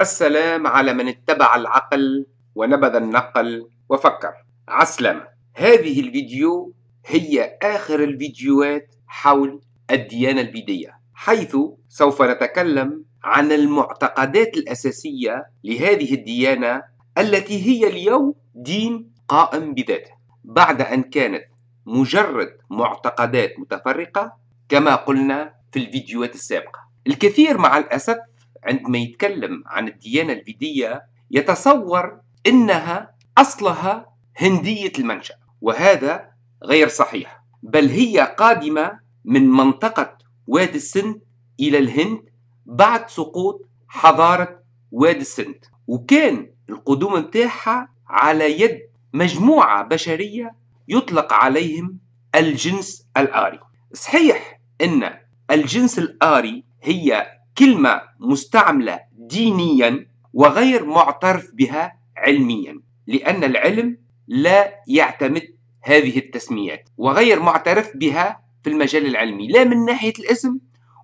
السلام على من اتبع العقل ونبذ النقل وفكر عسلم هذه الفيديو هي آخر الفيديوهات حول الديانة البيدية حيث سوف نتكلم عن المعتقدات الأساسية لهذه الديانة التي هي اليوم دين قائم بذاته بعد أن كانت مجرد معتقدات متفرقة كما قلنا في الفيديوهات السابقة الكثير مع الأسف عندما يتكلم عن الديانة الفيدية يتصور أنها أصلها هندية المنشأ وهذا غير صحيح بل هي قادمة من منطقة وادي السند إلى الهند بعد سقوط حضارة وادي السند وكان القدوم متاعها على يد مجموعة بشرية يطلق عليهم الجنس الآري صحيح أن الجنس الآري هي كلمة مستعملة دينيا وغير معترف بها علميا لأن العلم لا يعتمد هذه التسميات وغير معترف بها في المجال العلمي لا من ناحية الاسم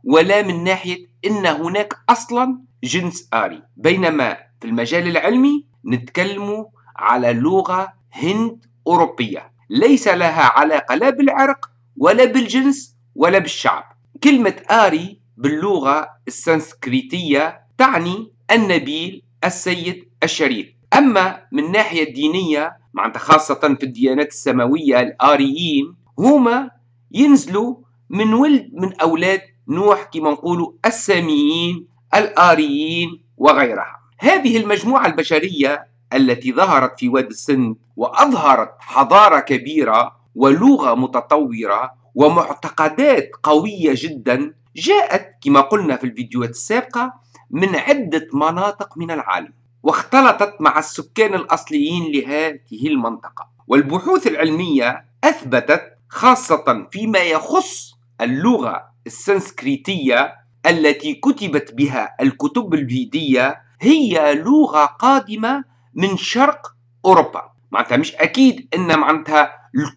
ولا من ناحية أن هناك أصلا جنس آري بينما في المجال العلمي نتكلم على لغة هند أوروبية ليس لها علاقة لا بالعرق ولا بالجنس ولا بالشعب كلمة آري باللغة السنسكريتية تعني النبيل السيد الشريف أما من الناحية الدينية معناتها خاصة في الديانات السماوية الآريين هما ينزلوا من ولد من أولاد نوح كما نقولوا الساميين الآريين وغيرها هذه المجموعة البشرية التي ظهرت في واد السند وأظهرت حضارة كبيرة ولغة متطورة ومعتقدات قوية جدا جاءت كما قلنا في الفيديوهات السابقة من عدة مناطق من العالم واختلطت مع السكان الأصليين لهذه المنطقة والبحوث العلمية أثبتت خاصة فيما يخص اللغة السنسكريتية التي كتبت بها الكتب الفيدية هي لغة قادمة من شرق أوروبا معناتها مش أكيد أن معناتها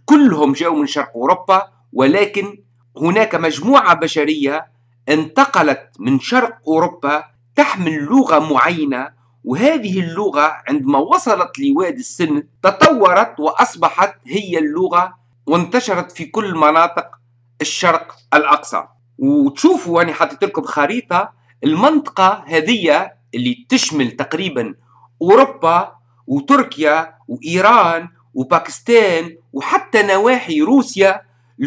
كلهم جاءوا من شرق أوروبا ولكن هناك مجموعة بشرية انتقلت من شرق أوروبا تحمل لغة معينة وهذه اللغة عندما وصلت لوادي السن تطورت وأصبحت هي اللغة وانتشرت في كل مناطق الشرق الأقصى وتشوفوا أنا حطيت لكم خريطة المنطقة هذه اللي تشمل تقريبا أوروبا وتركيا وإيران وباكستان وحتى نواحي روسيا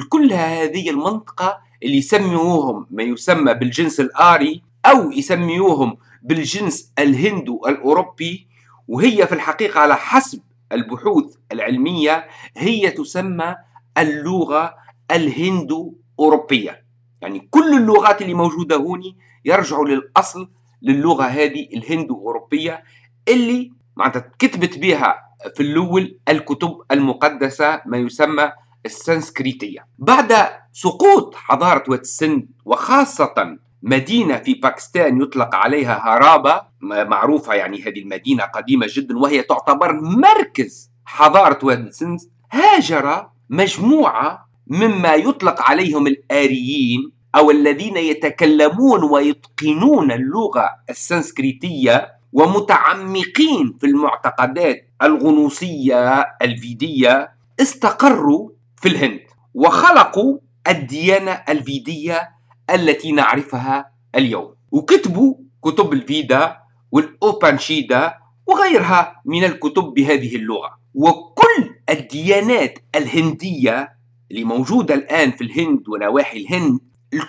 كلها هذه المنطقة اللي يسموهم ما يسمى بالجنس الآري أو يسميوهم بالجنس الهندو الأوروبي وهي في الحقيقة على حسب البحوث العلمية هي تسمى اللغة الهندو أوروبية يعني كل اللغات اللي موجودة هوني يرجعوا للأصل للغة هذه الهندو أوروبية اللي معناتها كتبت بها في الأول الكتب المقدسة ما يسمى السنسكريتية بعد سقوط حضارة السند وخاصة مدينة في باكستان يطلق عليها هارابا معروفة يعني هذه المدينة قديمة جدا وهي تعتبر مركز حضارة السند هاجر مجموعة مما يطلق عليهم الآريين أو الذين يتكلمون ويتقنون اللغة السنسكريتية ومتعمقين في المعتقدات الغنوصية الفيدية استقروا في الهند وخلقوا الديانة الفيدية التي نعرفها اليوم وكتبوا كتب الفيدا والأوبانشيدا وغيرها من الكتب بهذه اللغة وكل الديانات الهندية اللي موجودة الآن في الهند ونواحي الهند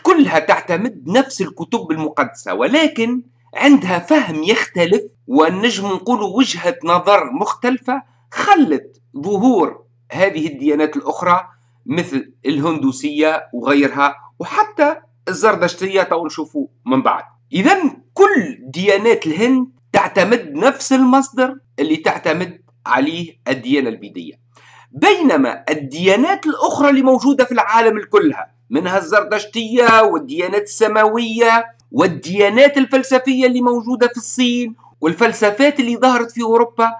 كلها تعتمد نفس الكتب المقدسة ولكن عندها فهم يختلف ونجم نقول وجهة نظر مختلفة خلت ظهور هذه الديانات الأخرى مثل الهندوسية وغيرها وحتى الزردشتية تو نشوفوا من بعد إذا كل ديانات الهند تعتمد نفس المصدر اللي تعتمد عليه الديانة البيدية بينما الديانات الأخرى اللي موجودة في العالم كلها منها الزردشتية والديانات السماوية والديانات الفلسفية اللي موجودة في الصين والفلسفات اللي ظهرت في أوروبا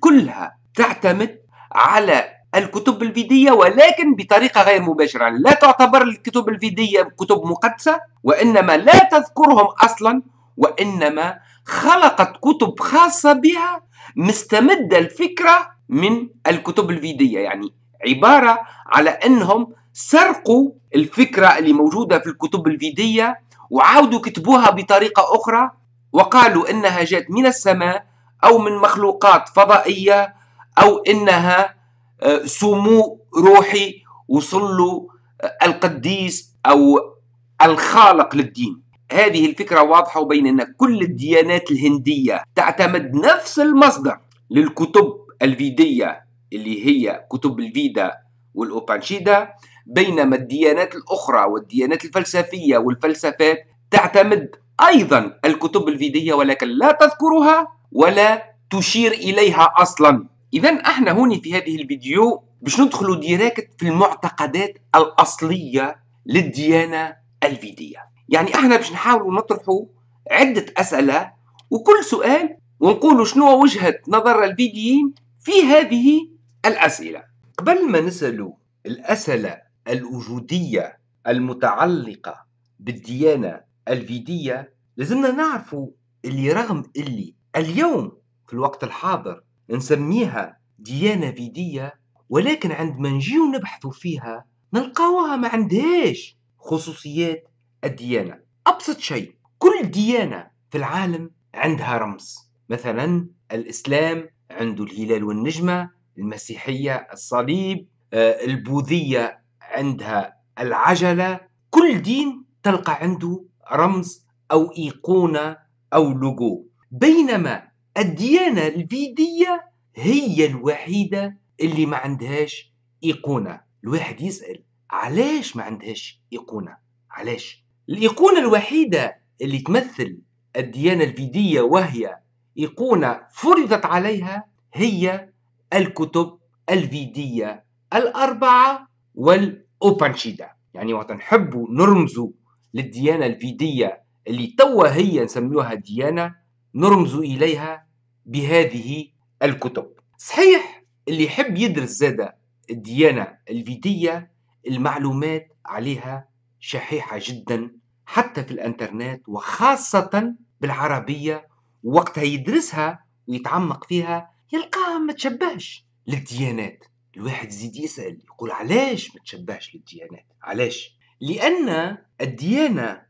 كلها تعتمد على الكتب الفيدية ولكن بطريقة غير مباشرة لا تعتبر الكتب الفيدية كتب مقدسة وإنما لا تذكرهم أصلا وإنما خلقت كتب خاصة بها مستمدة الفكرة من الكتب الفيدية يعني عبارة على أنهم سرقوا الفكرة اللي موجودة في الكتب الفيدية وعاودوا كتبوها بطريقة أخرى وقالوا إنها جات من السماء أو من مخلوقات فضائية أو إنها سمو روحي وصل له آه، القديس أو الخالق للدين هذه الفكرة واضحة وبين أن كل الديانات الهندية تعتمد نفس المصدر للكتب الفيدية اللي هي كتب الفيدا والأوبانشيدا بينما الديانات الأخرى والديانات الفلسفية والفلسفات تعتمد أيضا الكتب الفيدية ولكن لا تذكرها ولا تشير إليها أصلا اذا احنا هون في هذه الفيديو باش ندخلوا ديراكت في المعتقدات الاصليه للديانه الفيديه يعني احنا باش نحاولوا نطرحوا عده اسئله وكل سؤال ونقولوا شنو وجهه نظر الفيديين في هذه الاسئله قبل ما نسالوا الاسئله الوجوديه المتعلقه بالديانه الفيديه لازمنا نعرفوا اللي رغم اللي اليوم في الوقت الحاضر نسميها ديانه فيديه ولكن عندما نجيو نبحث فيها نلقاوها ما عندهاش خصوصيات الديانه ابسط شيء كل ديانه في العالم عندها رمز مثلا الاسلام عنده الهلال والنجمه المسيحيه الصليب آه، البوذيه عندها العجله كل دين تلقى عنده رمز او ايقونه او لوجو بينما الديانة الفيدية هي الوحيدة اللي ما عندهاش إيقونة الواحد يسأل علاش ما عندهاش إيقونة علاش الإيقونة الوحيدة اللي تمثل الديانة الفيدية وهي إيقونة فرضت عليها هي الكتب الفيدية الأربعة والأوبانشيدا يعني وقت نحبوا نرمزوا للديانة الفيدية اللي توا هي نسميوها ديانة نرمز إليها بهذه الكتب صحيح اللي يحب يدرس زادة الديانة الفيدية المعلومات عليها شحيحة جدا حتى في الانترنت وخاصة بالعربية وقتها يدرسها ويتعمق فيها يلقاها ما تشبهش للديانات الواحد يزيد يسأل يقول علاش ما تشبهش للديانات علاش لأن الديانة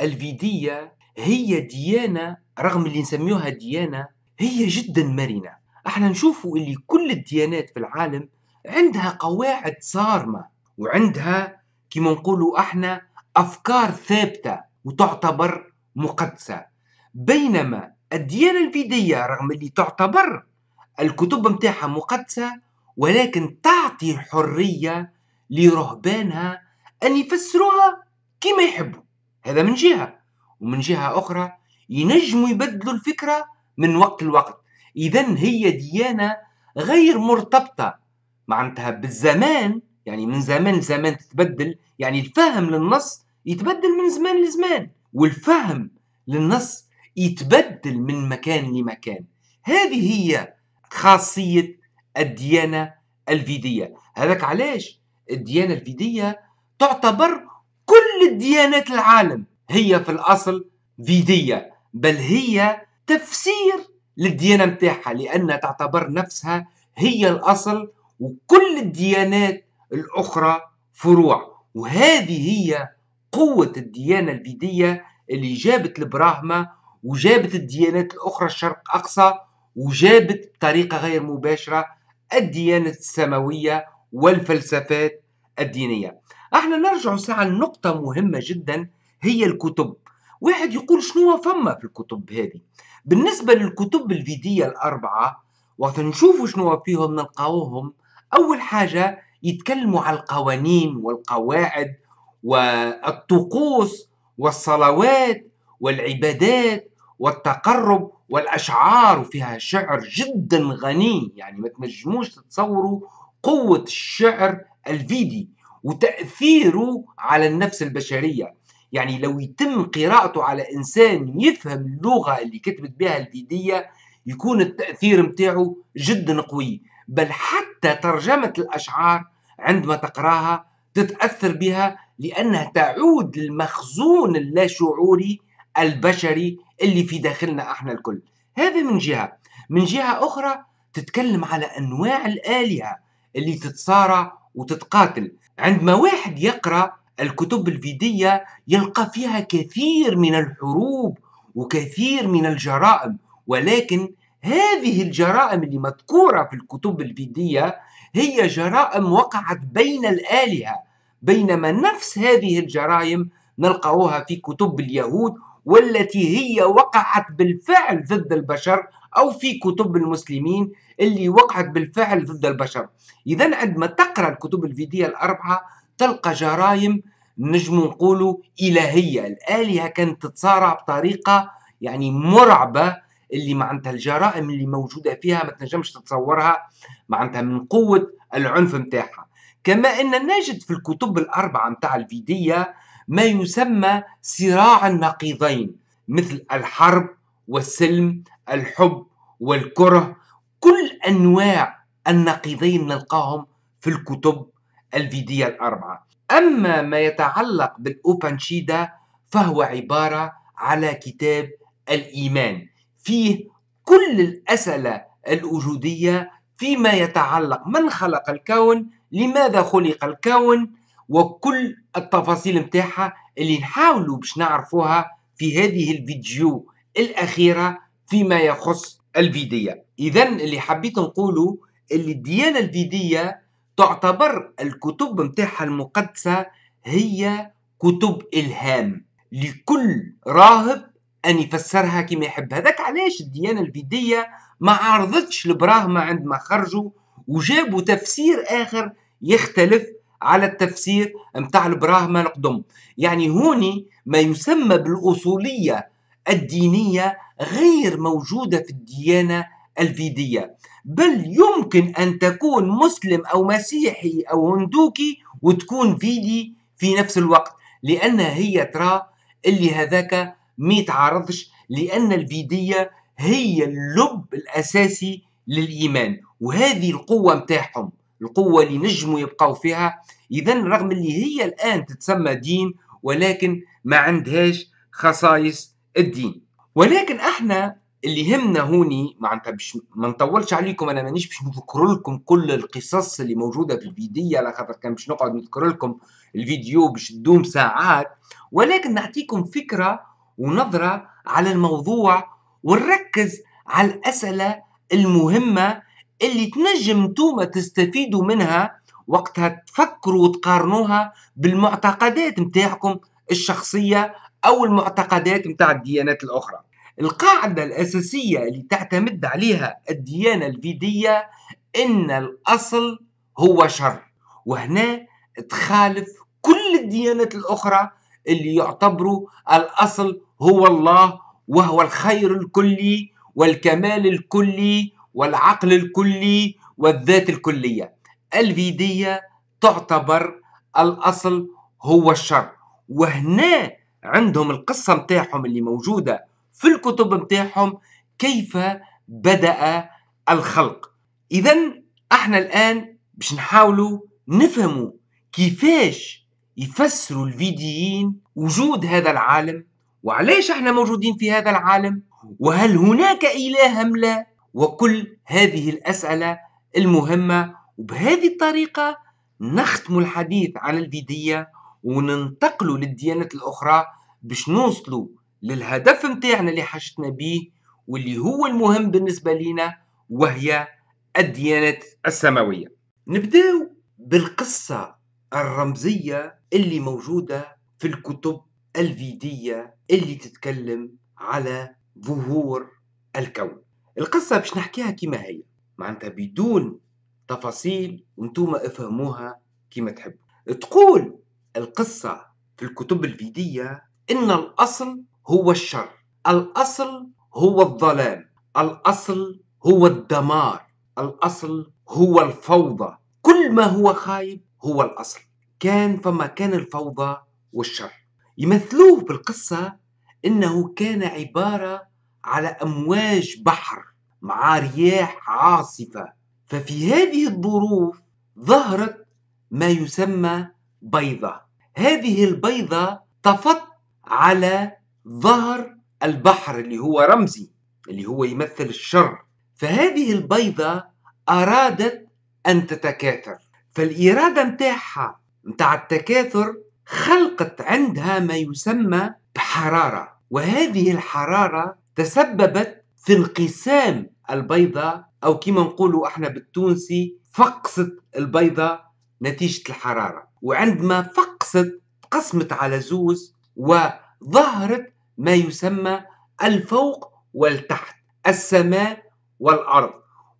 الفيدية هي ديانة رغم اللي نسميوها ديانة هي جدا مرنة احنا نشوفوا اللي كل الديانات في العالم عندها قواعد صارمة وعندها كما نقولوا احنا أفكار ثابتة وتعتبر مقدسة بينما الديانة الفيدية رغم اللي تعتبر الكتب متاعها مقدسة ولكن تعطي حرية لرهبانها أن يفسروها كما يحبوا هذا من جهة ومن جهة أخرى ينجموا يبدلوا الفكرة من وقت لوقت إذا هي ديانة غير مرتبطة معناتها بالزمان يعني من زمان لزمان تتبدل يعني الفهم للنص يتبدل من زمان لزمان والفهم للنص يتبدل من مكان لمكان هذه هي خاصية الديانة الفيدية هذاك علاش الديانة الفيدية تعتبر كل الديانات العالم هي في الأصل فيدية بل هي تفسير للديانة متاعها لأنها تعتبر نفسها هي الأصل وكل الديانات الأخرى فروع وهذه هي قوة الديانة البيدية اللي جابت البراهمة وجابت الديانات الأخرى الشرق أقصى وجابت بطريقة غير مباشرة الديانة السماوية والفلسفات الدينية احنا نرجع ساعة لنقطة مهمة جدا هي الكتب واحد يقول شنو فما في الكتب هذه بالنسبة للكتب الفيدية الأربعة وقت نشوفوا شنو فيهم نلقاوهم أول حاجة يتكلموا على القوانين والقواعد والطقوس والصلوات والعبادات والتقرب والأشعار وفيها شعر جدا غني يعني ما تنجموش تتصوروا قوة الشعر الفيدي وتأثيره على النفس البشرية يعني لو يتم قراءته على انسان يفهم اللغه اللي كتبت بها الفيديه يكون التاثير نتاعو جدا قوي بل حتى ترجمه الاشعار عندما تقراها تتاثر بها لانها تعود للمخزون اللاشعوري البشري اللي في داخلنا احنا الكل هذا من جهه من جهه اخرى تتكلم على انواع الالهه اللي تتصارع وتتقاتل عندما واحد يقرا الكتب الفيدية يلقى فيها كثير من الحروب وكثير من الجرائم ولكن هذه الجرائم اللي مذكورة في الكتب الفيدية هي جرائم وقعت بين الآلهة بينما نفس هذه الجرائم نلقاها في كتب اليهود والتي هي وقعت بالفعل ضد البشر أو في كتب المسلمين اللي وقعت بالفعل ضد البشر إذا عندما تقرأ الكتب الفيدية الأربعة تلقى جرائم نجم نقولوا إلهية الآلهة كانت تتصارع بطريقة يعني مرعبة اللي معناتها الجرائم اللي موجودة فيها ما تنجمش تتصورها معناتها من قوة العنف متاعها كما أن نجد في الكتب الأربعة متاع الفيدية ما يسمى صراع النقيضين مثل الحرب والسلم الحب والكره كل أنواع النقيضين نلقاهم في الكتب الفيدية الأربعة أما ما يتعلق بالأوبانشيدا فهو عبارة على كتاب الإيمان فيه كل الأسئلة الوجودية فيما يتعلق من خلق الكون لماذا خلق الكون وكل التفاصيل متاحة اللي نحاولوا باش نعرفوها في هذه الفيديو الأخيرة فيما يخص الفيدية إذا اللي حبيت نقوله اللي الديانة الفيدية تعتبر الكتب نتاعها المقدسة هي كتب إلهام لكل راهب أن يفسرها كما يحب هذاك علاش الديانة الفيدية ما عرضتش البراهمة عندما خرجوا وجابوا تفسير آخر يختلف على التفسير متاع البراهمة القدم يعني هوني ما يسمى بالأصولية الدينية غير موجودة في الديانة الفيدية بل يمكن أن تكون مسلم أو مسيحي أو هندوكي وتكون فيدي في نفس الوقت لأنها هي ترى اللي هذاك ما يتعارضش لأن الفيدية هي اللب الأساسي للإيمان وهذه القوة متاحهم القوة اللي نجموا يبقوا فيها إذا رغم اللي هي الآن تتسمى دين ولكن ما عندهاش خصائص الدين ولكن احنا اللي يهمنا هوني معناتها باش ما نطولش عليكم انا مانيش باش نذكر لكم كل القصص اللي موجوده في الفيديو على خاطر كان باش نقعد نذكر لكم الفيديو باش تدوم ساعات ولكن نعطيكم فكره ونظره على الموضوع ونركز على الاسئله المهمه اللي تنجم انتوما تستفيدوا منها وقتها تفكروا وتقارنوها بالمعتقدات نتاعكم الشخصيه او المعتقدات نتاع الديانات الاخرى القاعدة الأساسية اللي تعتمد عليها الديانة الفيدية إن الأصل هو شر وهنا تخالف كل الديانات الأخرى اللي يعتبروا الأصل هو الله وهو الخير الكلي والكمال الكلي والعقل الكلي والذات الكلية الفيدية تعتبر الأصل هو الشر وهنا عندهم القصة متاعهم اللي موجودة في الكتب متاعهم كيف بدأ الخلق إذا احنا الآن باش نحاولوا نفهموا كيفاش يفسروا الفيديين وجود هذا العالم وعلاش احنا موجودين في هذا العالم وهل هناك إله أم لا وكل هذه الأسئلة المهمة وبهذه الطريقة نختم الحديث عن الفيدية وننتقلوا للديانات الأخرى باش نوصلوا للهدف نتاعنا اللي حاجتنا بيه واللي هو المهم بالنسبة لينا وهي الديانات السماوية نبداو بالقصة الرمزية اللي موجودة في الكتب الفيدية اللي تتكلم على ظهور الكون القصة باش نحكيها كما هي معناتها بدون تفاصيل وانتوما افهموها كما تحبوا تقول القصة في الكتب الفيدية إن الأصل هو الشر الأصل هو الظلام الأصل هو الدمار الأصل هو الفوضى كل ما هو خايب هو الأصل كان فما كان الفوضى والشر يمثلوه بالقصة إنه كان عبارة على أمواج بحر مع رياح عاصفة ففي هذه الظروف ظهرت ما يسمى بيضة هذه البيضة طفت على ظهر البحر اللي هو رمزي اللي هو يمثل الشر فهذه البيضة أرادت أن تتكاثر فالإرادة متاعها متاع التكاثر خلقت عندها ما يسمى بحرارة وهذه الحرارة تسببت في انقسام البيضة أو كما نقولوا احنا بالتونسي فقصت البيضة نتيجة الحرارة وعندما فقصت قسمت على زوز وظهرت ما يسمى الفوق والتحت السماء والأرض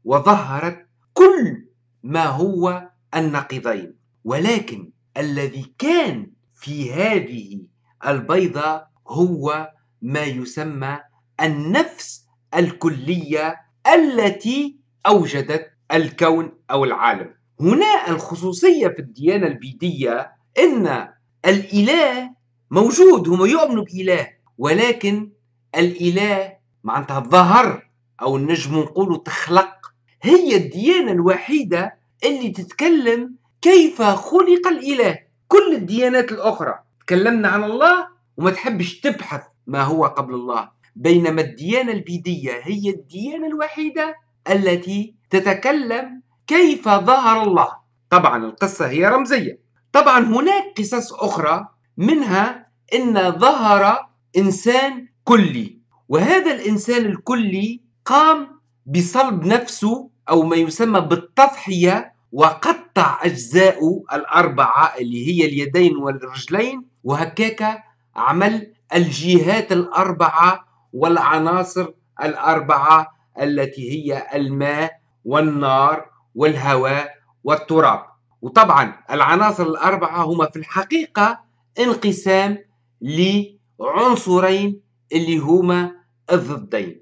وظهرت كل ما هو النقيضين ولكن الذي كان في هذه البيضة هو ما يسمى النفس الكلية التي أوجدت الكون أو العالم هنا الخصوصية في الديانة البيدية أن الإله موجود هم يؤمنوا بإله ولكن الاله معناتها الظهر او نجم نقولوا تخلق هي الديانه الوحيده اللي تتكلم كيف خلق الاله كل الديانات الاخرى تكلمنا عن الله وما تحبش تبحث ما هو قبل الله بينما الديانه البيديه هي الديانه الوحيده التي تتكلم كيف ظهر الله طبعا القصه هي رمزيه طبعا هناك قصص اخرى منها ان ظهر إنسان كلي وهذا الإنسان الكلي قام بصلب نفسه أو ما يسمى بالتضحية وقطع أجزاءه الأربعة اللي هي اليدين والرجلين وهكاك عمل الجهات الأربعة والعناصر الأربعة التي هي الماء والنار والهواء والتراب وطبعا العناصر الأربعة هما في الحقيقة انقسام ل عنصرين اللي هما الضدين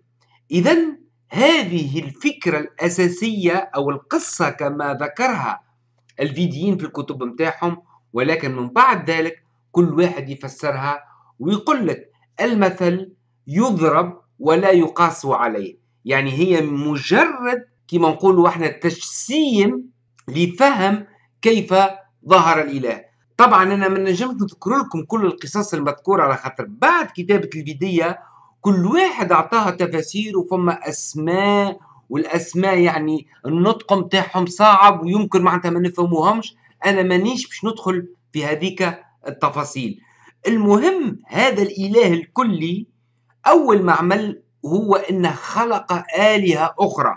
إذا هذه الفكرة الأساسية أو القصة كما ذكرها الفيديين في الكتب متاعهم ولكن من بعد ذلك كل واحد يفسرها ويقول لك المثل يضرب ولا يقاس عليه يعني هي مجرد كما نقولوا احنا تجسيم لفهم كيف ظهر الإله طبعا انا ما نجمش نذكر لكم كل القصص المذكوره على خاطر بعد كتابه البديه كل واحد اعطاها تفاسير وفما اسماء والاسماء يعني النطق نتاعهم صعب ويمكن معناتها ما نفهموهمش انا مانيش باش ندخل في هذيك التفاصيل المهم هذا الاله الكلي اول ما عمل هو انه خلق الهه اخرى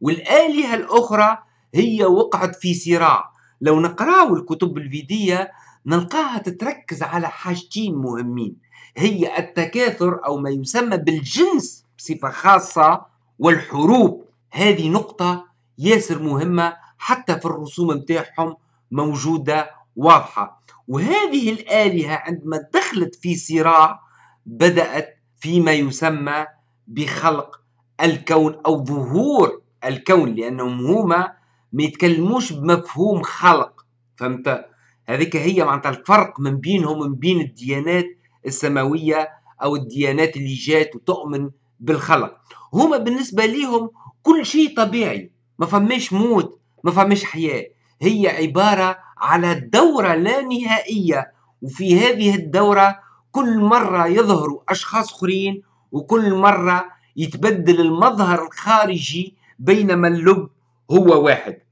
والالهه الاخرى هي وقعت في صراع لو نقراو الكتب الفيدية نلقاها تتركز على حاجتين مهمين هي التكاثر أو ما يسمى بالجنس بصفة خاصة والحروب هذه نقطة ياسر مهمة حتى في الرسوم متاعهم موجودة واضحة وهذه الآلهة عندما دخلت في صراع بدأت فيما يسمى بخلق الكون أو ظهور الكون لأنهم هما ما يتكلموش بمفهوم خلق فهمت هذيك هي معناتها الفرق من بينهم من بين الديانات السماويه او الديانات اللي جات وتؤمن بالخلق هما بالنسبه ليهم كل شيء طبيعي ما فماش موت ما فماش حياه هي عباره على دوره لا نهائيه وفي هذه الدوره كل مره يظهر اشخاص اخرين وكل مره يتبدل المظهر الخارجي بينما اللب هو واحد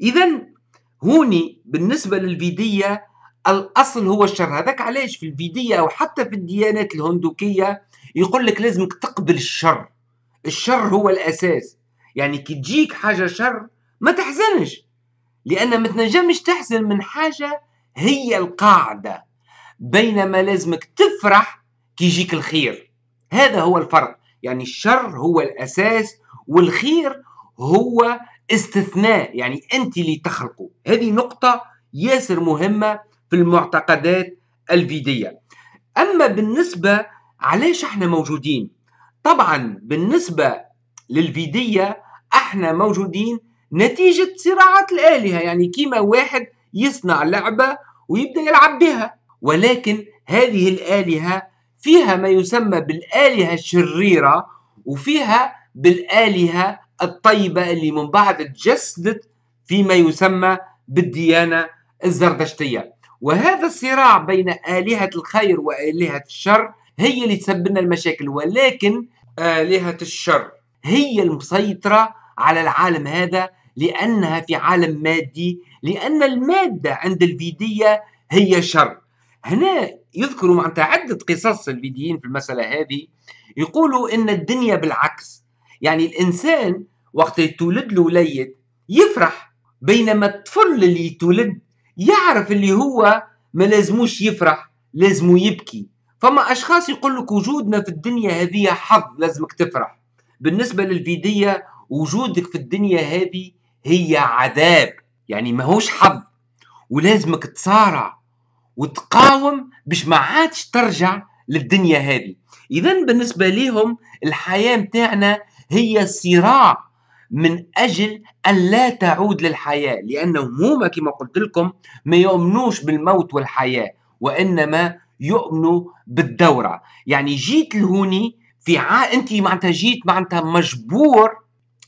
اذا هوني بالنسبه للفيديه الاصل هو الشر هذاك علاش في الفيديه او حتى في الديانات الهندوكيه يقول لك لازمك تقبل الشر الشر هو الاساس يعني كي تجيك حاجه شر ما تحزنش لان ما تنجمش تحزن من حاجه هي القاعده بينما لازمك تفرح كي يجيك الخير هذا هو الفرق يعني الشر هو الاساس والخير هو استثناء يعني انت اللي تخلقه هذه نقطه ياسر مهمه في المعتقدات الفيديه اما بالنسبه علاش احنا موجودين طبعا بالنسبه للفيديه احنا موجودين نتيجه صراعات الالهه يعني كيما واحد يصنع لعبه ويبدا يلعب بها ولكن هذه الالهه فيها ما يسمى بالالهه الشريره وفيها بالالهه الطيبة اللي من بعد تجسدت فيما يسمى بالديانة الزردشتية وهذا الصراع بين آلهة الخير وآلهة الشر هي اللي تسبب لنا المشاكل ولكن آلهة الشر هي المسيطرة على العالم هذا لأنها في عالم مادي لأن المادة عند الفيدية هي شر هنا يذكروا معناتها عدة قصص الفيديين في المسألة هذه يقولوا إن الدنيا بالعكس يعني الانسان وقت يتولد له وليد يفرح بينما الطفل اللي يتولد يعرف اللي هو ما لازموش يفرح لازمو يبكي فما اشخاص يقول لك وجودنا في الدنيا هذه حظ لازمك تفرح بالنسبه للفيديه وجودك في الدنيا هذه هي عذاب يعني ماهوش حظ ولازمك تصارع وتقاوم باش ما عادش ترجع للدنيا هذه اذا بالنسبه ليهم الحياه متاعنا هي صراع من اجل ان لا تعود للحياه لانه هما كما قلت لكم ما يؤمنوش بالموت والحياه وانما يؤمنوا بالدوره يعني جيت لهوني في ع... انت معناتها جيت معناتها مجبور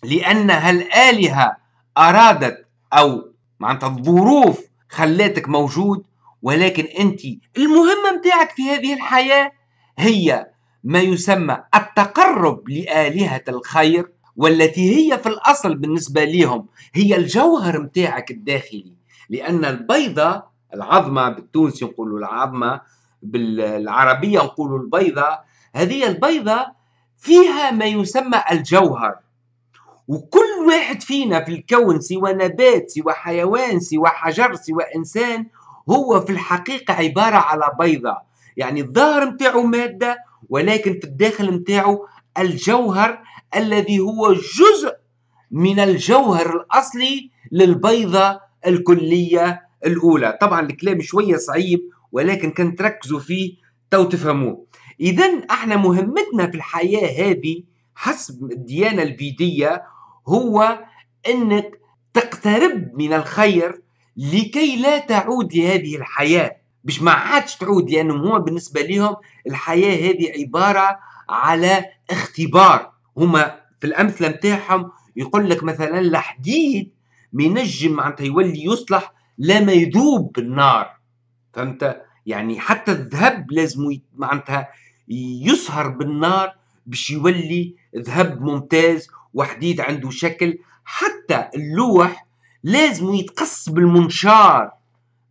لان هالالهه ارادت او معناتها الظروف خلاتك موجود ولكن انت المهمه متاعك في هذه الحياه هي ما يسمى التقرب لآلهة الخير والتي هي في الأصل بالنسبة لهم هي الجوهر متاعك الداخلي لأن البيضة العظمة بالتونسي نقولوا العظمة بالعربية نقولوا البيضة هذه البيضة فيها ما يسمى الجوهر وكل واحد فينا في الكون سوى نبات سوى حيوان سوى حجر سوى إنسان هو في الحقيقة عبارة على بيضة يعني الظهر متاعه مادة ولكن في الداخل نتاعو الجوهر الذي هو جزء من الجوهر الاصلي للبيضه الكليه الاولى طبعا الكلام شويه صعيب ولكن كان تركزوا فيه تو تفهموه اذا احنا مهمتنا في الحياه هذه حسب الديانه البيديه هو انك تقترب من الخير لكي لا تعود لهذه الحياه باش ما عادش تعود لانهم هما بالنسبه لهم الحياه هذه عباره على اختبار هما في الامثله نتاعهم يقول لك مثلا الحديد ما ينجم معناتها يولي يصلح لا ما يذوب بالنار فهمت يعني حتى الذهب لازم معناتها يسهر بالنار باش يولي ذهب ممتاز وحديد عنده شكل حتى اللوح لازم يتقص بالمنشار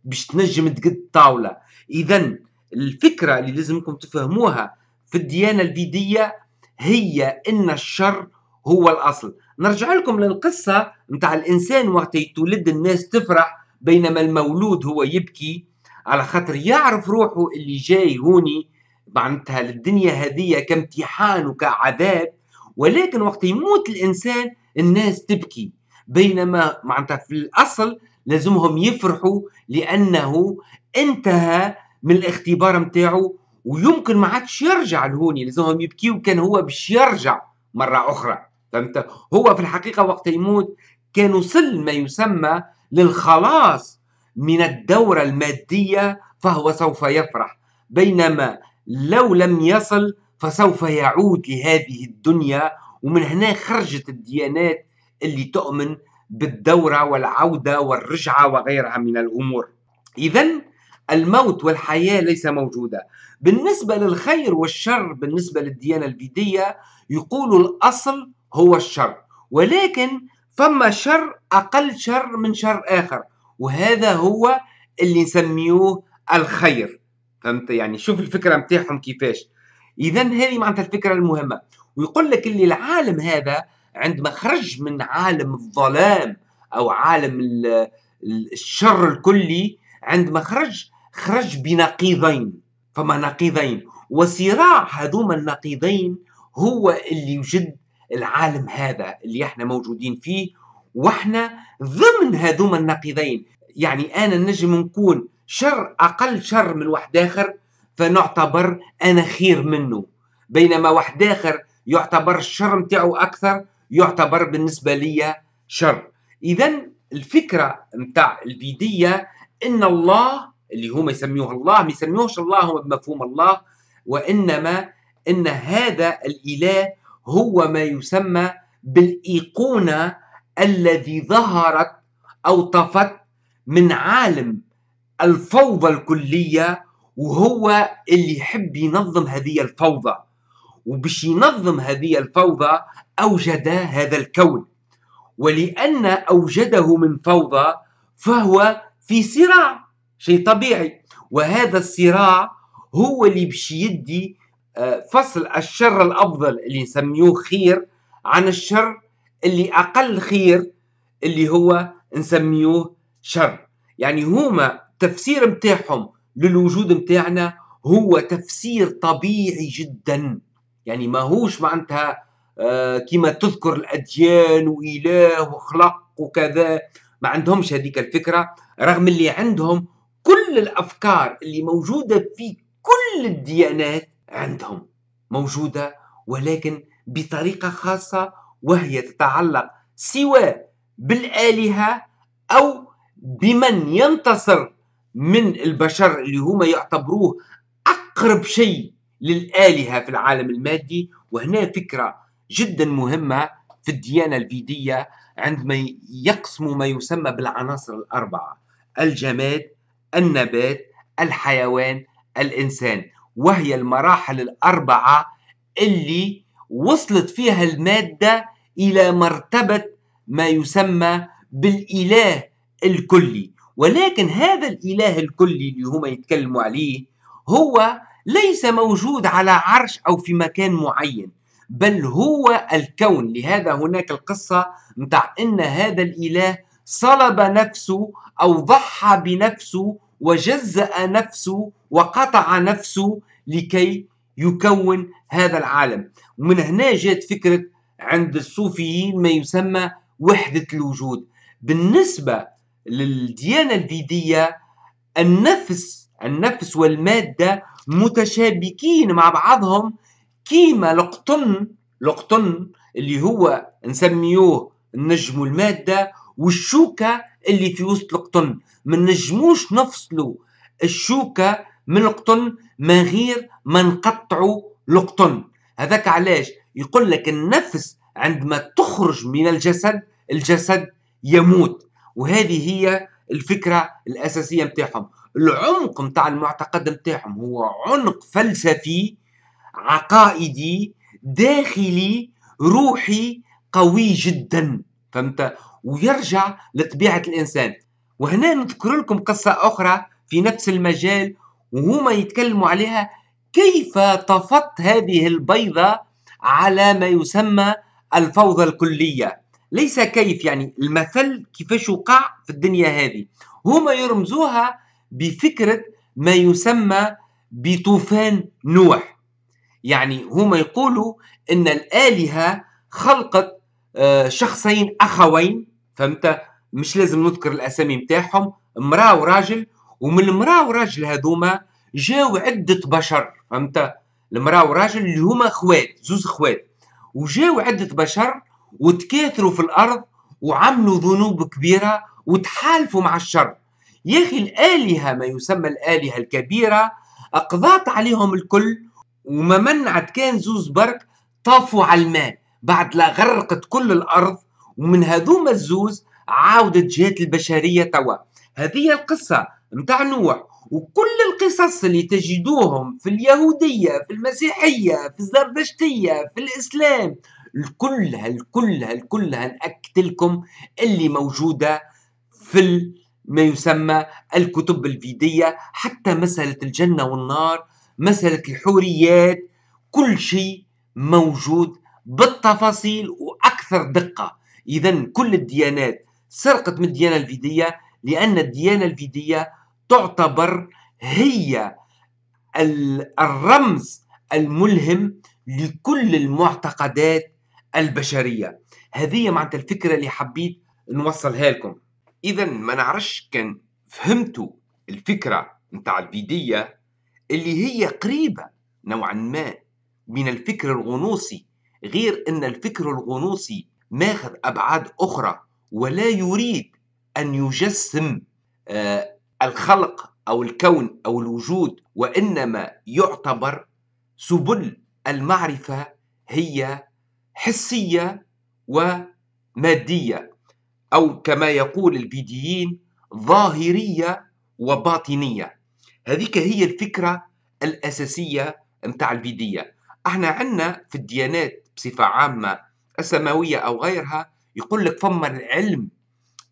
باش تنجم تقد الطاوله اذا الفكره اللي لازمكم تفهموها في الديانه الفيديه هي ان الشر هو الاصل نرجع لكم للقصه نتاع الانسان وقت يتولد الناس تفرح بينما المولود هو يبكي على خاطر يعرف روحه اللي جاي هوني معناتها للدنيا هذه كامتحان وكعذاب ولكن وقت يموت الانسان الناس تبكي بينما معناتها في الاصل لازمهم يفرحوا لانه انتهى من الاختبار نتاعه ويمكن ما عادش يرجع لهوني لازمهم يبكيوا كان هو باش يرجع مره اخرى فهمت هو في الحقيقه وقت يموت كان وصل ما يسمى للخلاص من الدوره الماديه فهو سوف يفرح بينما لو لم يصل فسوف يعود لهذه الدنيا ومن هنا خرجت الديانات اللي تؤمن بالدورة والعودة والرجعة وغيرها من الأمور إذا الموت والحياة ليس موجودة بالنسبة للخير والشر بالنسبة للديانة البيدية يقول الأصل هو الشر ولكن فما شر أقل شر من شر آخر وهذا هو اللي نسميوه الخير فهمت يعني شوف الفكرة متاحهم كيفاش إذا هذه معناتها الفكرة المهمة ويقول لك اللي العالم هذا عندما خرج من عالم الظلام او عالم الشر الكلي عندما خرج خرج بنقيضين فما نقيضين وصراع هذوما النقيضين هو اللي يوجد العالم هذا اللي احنا موجودين فيه واحنا ضمن هذوما النقيضين يعني انا نجم نكون شر اقل شر من واحد اخر فنعتبر انا خير منه بينما واحد اخر يعتبر الشر نتاعو اكثر يعتبر بالنسبه لي شر اذا الفكره متاع البيديه ان الله اللي هما يسميوه الله ما يسميوهش الله هو بمفهوم الله وانما ان هذا الاله هو ما يسمى بالايقونه الذي ظهرت او طفت من عالم الفوضى الكليه وهو اللي يحب ينظم هذه الفوضى وبش ينظم هذه الفوضى أوجد هذا الكون ولأن أوجده من فوضى فهو في صراع شيء طبيعي وهذا الصراع هو اللي باش يدي آه، فصل الشر الأفضل اللي نسميوه خير عن الشر اللي أقل خير اللي هو نسميوه شر يعني هما تفسير متاعهم للوجود متاعنا هو تفسير طبيعي جدا يعني ماهوش معناتها آه، كما تذكر الاديان واله وخلق وكذا ما عندهمش هذيك الفكره رغم اللي عندهم كل الافكار اللي موجوده في كل الديانات عندهم موجوده ولكن بطريقه خاصه وهي تتعلق سواء بالالهه او بمن ينتصر من البشر اللي هما يعتبروه اقرب شيء للالهه في العالم المادي وهنا فكره جدا مهمه في الديانه الفيديه عندما يقسموا ما يسمى بالعناصر الاربعه الجماد النبات الحيوان الانسان وهي المراحل الاربعه اللي وصلت فيها الماده الى مرتبه ما يسمى بالاله الكلي ولكن هذا الاله الكلي اللي هما يتكلموا عليه هو ليس موجود على عرش او في مكان معين بل هو الكون لهذا هناك القصة متاع إن هذا الإله صلب نفسه أو ضحى بنفسه وجزأ نفسه وقطع نفسه لكي يكون هذا العالم ومن هنا جاءت فكرة عند الصوفيين ما يسمى وحدة الوجود بالنسبة للديانة الفيدية النفس النفس والمادة متشابكين مع بعضهم كيما لقطن لقطن اللي هو نسميوه نجموا الماده والشوكه اللي في وسط القطن ما نجموش نفصلوا الشوكه من القطن من غير ما نقطعوا القطن هذاك علاش يقول لك النفس عندما تخرج من الجسد الجسد يموت وهذه هي الفكره الاساسيه نتاعهم العمق نتاع المعتقد نتاعهم هو عنق فلسفي عقائدي داخلي روحي قوي جدا فهمت ويرجع لطبيعه الانسان وهنا نذكر لكم قصه اخرى في نفس المجال وهما يتكلموا عليها كيف طفت هذه البيضه على ما يسمى الفوضى الكليه ليس كيف يعني المثل كيفاش وقع في الدنيا هذه هما يرمزوها بفكره ما يسمى بطوفان نوح يعني هما يقولوا ان الالهه خلقت آه، شخصين اخوين فهمت مش لازم نذكر الاسامي نتاعهم امراه وراجل ومن المراه وراجل هذوما جاو عده بشر فهمت المراه وراجل اللي هما خوات زوز خوات وجاو عده بشر وتكاثروا في الارض وعملوا ذنوب كبيره وتحالفوا مع الشر يا اخي الالهه ما يسمى الالهه الكبيره اقضات عليهم الكل وما منعت كان زوز برك طافوا على الماء بعد لا غرقت كل الأرض ومن هذوما الزوز عاودت جهات البشرية توا هذه القصة متاع نوح وكل القصص اللي تجدوهم في اليهودية في المسيحية في الزردشتية في الإسلام الكلها الكلها الكلها نأكد لكم اللي موجودة في ما يسمى الكتب الفيدية حتى مسألة الجنة والنار مسألة الحوريات كل شيء موجود بالتفاصيل وأكثر دقة إذا كل الديانات سرقت من الديانة الفيدية لأن الديانة الفيدية تعتبر هي الرمز الملهم لكل المعتقدات البشرية هذه معناتها الفكرة اللي حبيت نوصلها لكم إذا ما نعرفش كان فهمتوا الفكرة نتاع الفيدية اللي هي قريبة نوعا ما من الفكر الغنوصي غير أن الفكر الغنوصي ماخذ أبعاد أخرى ولا يريد أن يجسم آه، الخلق أو الكون أو الوجود وإنما يعتبر سبل المعرفة هي حسية ومادية أو كما يقول البيديين ظاهرية وباطنية هذيك هي الفكرة الأساسية متاع الفيدية احنا عندنا في الديانات بصفة عامة السماوية أو غيرها يقول لك فما العلم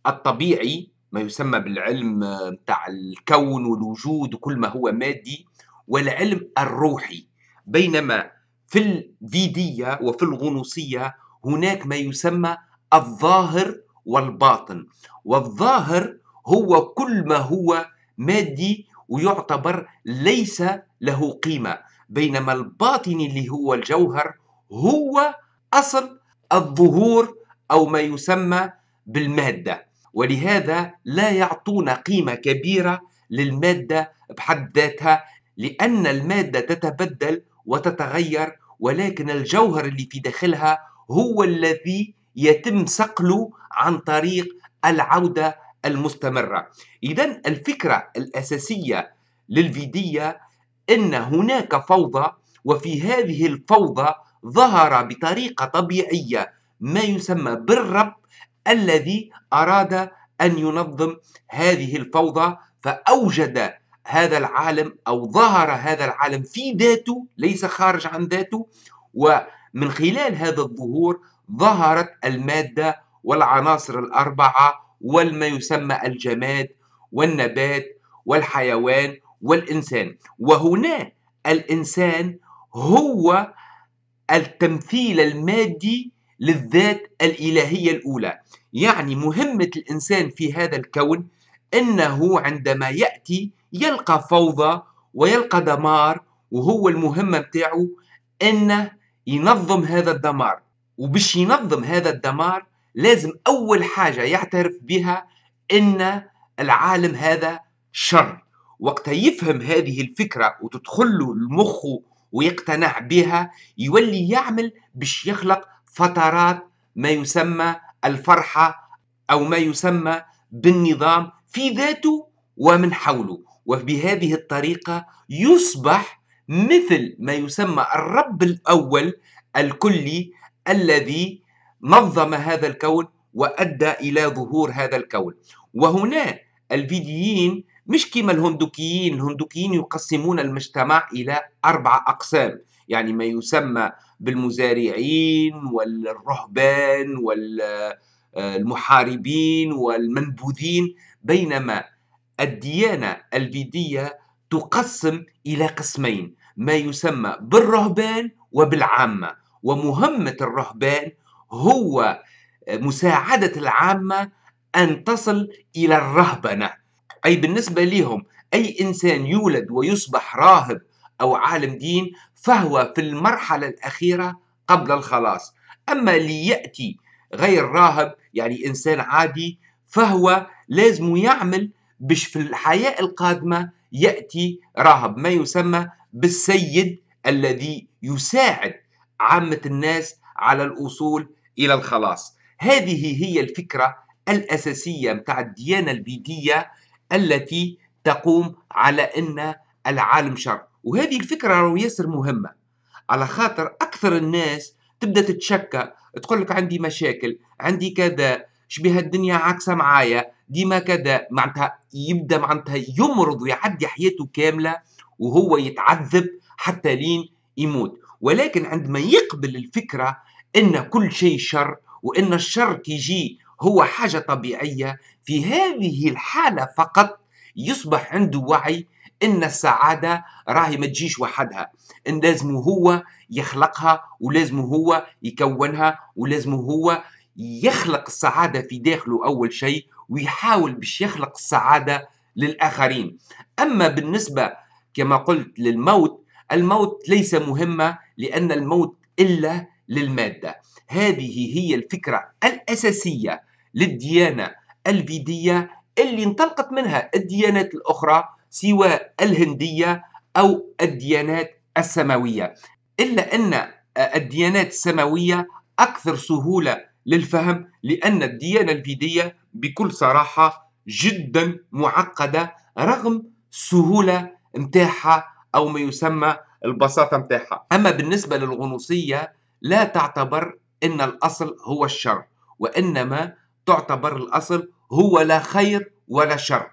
الطبيعي ما يسمى بالعلم متاع الكون والوجود وكل ما هو مادي والعلم الروحي بينما في الفيدية وفي الغنوصية هناك ما يسمى الظاهر والباطن والظاهر هو كل ما هو مادي ويعتبر ليس له قيمة بينما الباطن اللي هو الجوهر هو أصل الظهور أو ما يسمى بالمادة ولهذا لا يعطون قيمة كبيرة للمادة بحد ذاتها لأن المادة تتبدل وتتغير ولكن الجوهر اللي في داخلها هو الذي يتم صقله عن طريق العودة المستمرة إذا الفكرة الأساسية للفيدية أن هناك فوضى وفي هذه الفوضى ظهر بطريقة طبيعية ما يسمى بالرب الذي أراد أن ينظم هذه الفوضى فأوجد هذا العالم أو ظهر هذا العالم في ذاته ليس خارج عن ذاته ومن خلال هذا الظهور ظهرت المادة والعناصر الأربعة والما يسمى الجماد والنبات والحيوان والإنسان وهنا الإنسان هو التمثيل المادي للذات الإلهية الأولى يعني مهمة الإنسان في هذا الكون إنه عندما يأتي يلقى فوضى ويلقى دمار وهو المهمة بتاعه إنه ينظم هذا الدمار وبش ينظم هذا الدمار لازم أول حاجة يعترف بها أن العالم هذا شر وقت يفهم هذه الفكرة وتدخل له المخ ويقتنع بها يولي يعمل باش يخلق فترات ما يسمى الفرحة أو ما يسمى بالنظام في ذاته ومن حوله وبهذه الطريقة يصبح مثل ما يسمى الرب الأول الكلي الذي نظم هذا الكون وأدى إلى ظهور هذا الكون وهنا الفيديين مش كما الهندوكيين الهندوكيين يقسمون المجتمع إلى أربع أقسام يعني ما يسمى بالمزارعين والرهبان والمحاربين والمنبوذين بينما الديانة الفيدية تقسم إلى قسمين ما يسمى بالرهبان وبالعامة ومهمة الرهبان هو مساعدة العامة أن تصل إلى الرهبنة أي بالنسبة لهم أي إنسان يولد ويصبح راهب أو عالم دين فهو في المرحلة الأخيرة قبل الخلاص أما ليأتي غير راهب يعني إنسان عادي فهو لازم يعمل باش في الحياة القادمة يأتي راهب ما يسمى بالسيد الذي يساعد عامة الناس على الأصول إلى الخلاص هذه هي الفكرة الأساسية متاع الديانة البيدية التي تقوم على أن العالم شر وهذه الفكرة راهو ياسر مهمة على خاطر أكثر الناس تبدأ تتشكى تقول لك عندي مشاكل عندي كذا شبه الدنيا عكسة معايا ديما كذا معناتها يبدا معناتها يمرض ويعدي حياته كامله وهو يتعذب حتى لين يموت ولكن عندما يقبل الفكره ان كل شيء شر وان الشر كيجي هو حاجه طبيعيه في هذه الحاله فقط يصبح عنده وعي ان السعاده راهي ما تجيش وحدها ان لازم هو يخلقها ولازم هو يكونها ولازم هو يخلق السعاده في داخله اول شيء ويحاول باش يخلق السعاده للاخرين اما بالنسبه كما قلت للموت الموت ليس مهمه لان الموت الا للمادة هذه هي الفكرة الأساسية للديانة الفيدية اللي انطلقت منها الديانات الأخرى سوى الهندية أو الديانات السماوية إلا أن آه، الديانات السماوية أكثر سهولة للفهم لأن الديانة الفيدية بكل صراحة جدا معقدة رغم سهولة متاحة أو ما يسمى البساطة متاحة أما بالنسبة للغنوصية لا تعتبر أن الأصل هو الشر وإنما تعتبر الأصل هو لا خير ولا شر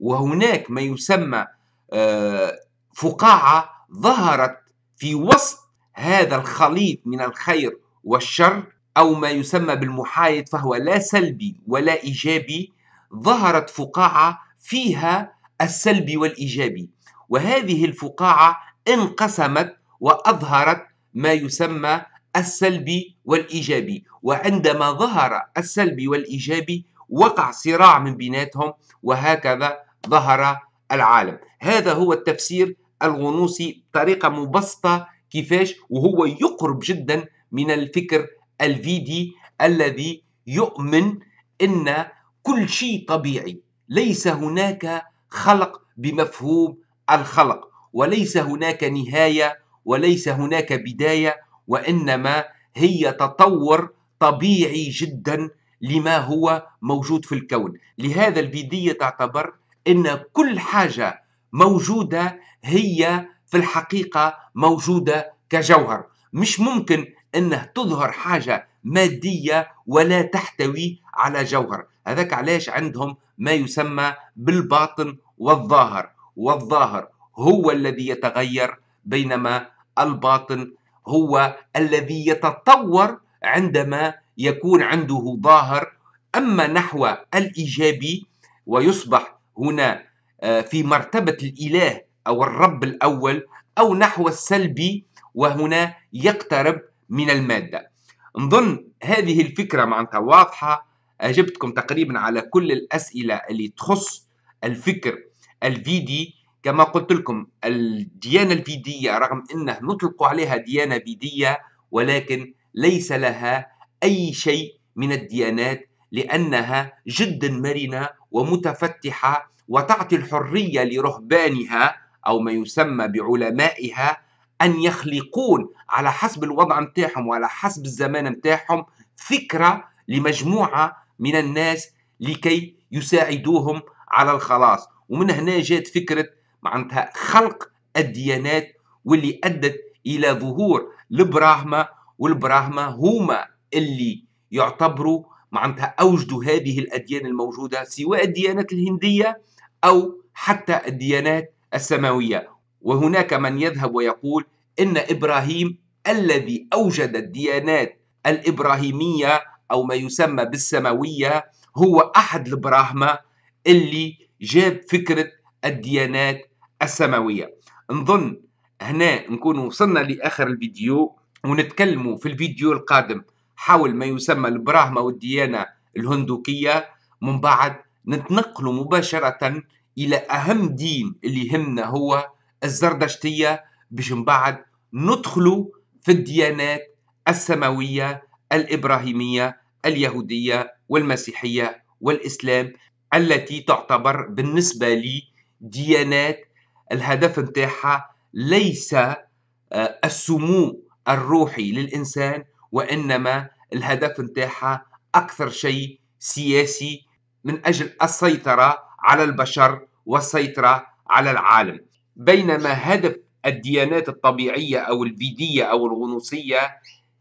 وهناك ما يسمى آه، فقاعة ظهرت في وسط هذا الخليط من الخير والشر أو ما يسمى بالمحايد فهو لا سلبي ولا إيجابي ظهرت فقاعة فيها السلبي والإيجابي وهذه الفقاعة انقسمت وأظهرت ما يسمى السلبي والإيجابي وعندما ظهر السلبي والإيجابي وقع صراع من بيناتهم وهكذا ظهر العالم هذا هو التفسير الغنوصي بطريقة مبسطة كيفاش وهو يقرب جدا من الفكر الفيدي الذي يؤمن أن كل شيء طبيعي ليس هناك خلق بمفهوم الخلق وليس هناك نهاية وليس هناك بداية وإنما هي تطور طبيعي جدا لما هو موجود في الكون لهذا البيدية تعتبر أن كل حاجة موجودة هي في الحقيقة موجودة كجوهر مش ممكن أنه تظهر حاجة مادية ولا تحتوي على جوهر هذاك علاش عندهم ما يسمى بالباطن والظاهر والظاهر هو الذي يتغير بينما الباطن هو الذي يتطور عندما يكون عنده ظاهر أما نحو الإيجابي ويصبح هنا آه، في مرتبة الإله أو الرب الأول أو نحو السلبي وهنا يقترب من المادة نظن هذه الفكرة معناتها واضحة أجبتكم تقريبا على كل الأسئلة اللي تخص الفكر الفيدي كما قلت لكم الديانة البيدية رغم أنه نطلق عليها ديانة بيدية ولكن ليس لها أي شيء من الديانات لأنها جدا مرنة ومتفتحة وتعطي الحرية لرهبانها أو ما يسمى بعلمائها أن يخلقون على حسب الوضع متاعهم وعلى حسب الزمان متاعهم فكرة لمجموعة من الناس لكي يساعدوهم على الخلاص ومن هنا جات فكرة معناتها خلق الديانات واللي أدت إلى ظهور البراهمة والبراهمة هما اللي يعتبروا معناتها أوجدوا هذه الأديان الموجودة سواء الديانات الهندية أو حتى الديانات السماوية وهناك من يذهب ويقول إن إبراهيم الذي أوجد الديانات الإبراهيمية أو ما يسمى بالسماوية هو أحد البراهمة اللي جاب فكرة الديانات السماوية نظن هنا نكون وصلنا لآخر الفيديو ونتكلموا في الفيديو القادم حول ما يسمى البراهمة والديانة الهندوكية من بعد نتنقلوا مباشرة إلى أهم دين اللي يهمنا هو الزردشتية باش من بعد ندخلوا في الديانات السماوية الإبراهيمية اليهودية والمسيحية والإسلام التي تعتبر بالنسبة لي ديانات الهدف نتاعها ليس آه، السمو الروحي للانسان وانما الهدف نتاعها اكثر شيء سياسي من اجل السيطره على البشر والسيطره على العالم بينما هدف الديانات الطبيعيه او الفيديه او الغنوصيه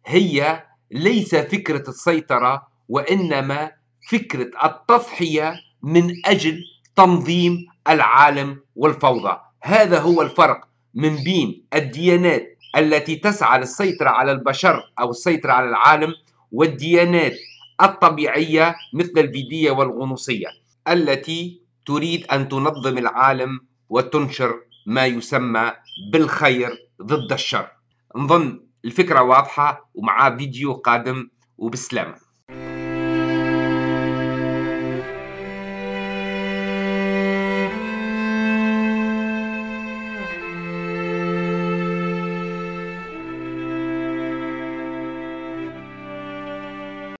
هي ليس فكره السيطره وانما فكره التضحيه من اجل تنظيم العالم والفوضى هذا هو الفرق من بين الديانات التي تسعى للسيطرة على البشر أو السيطرة على العالم والديانات الطبيعية مثل الفيدية والغنوصية التي تريد أن تنظم العالم وتنشر ما يسمى بالخير ضد الشر نظن الفكرة واضحة ومع فيديو قادم وبسلامة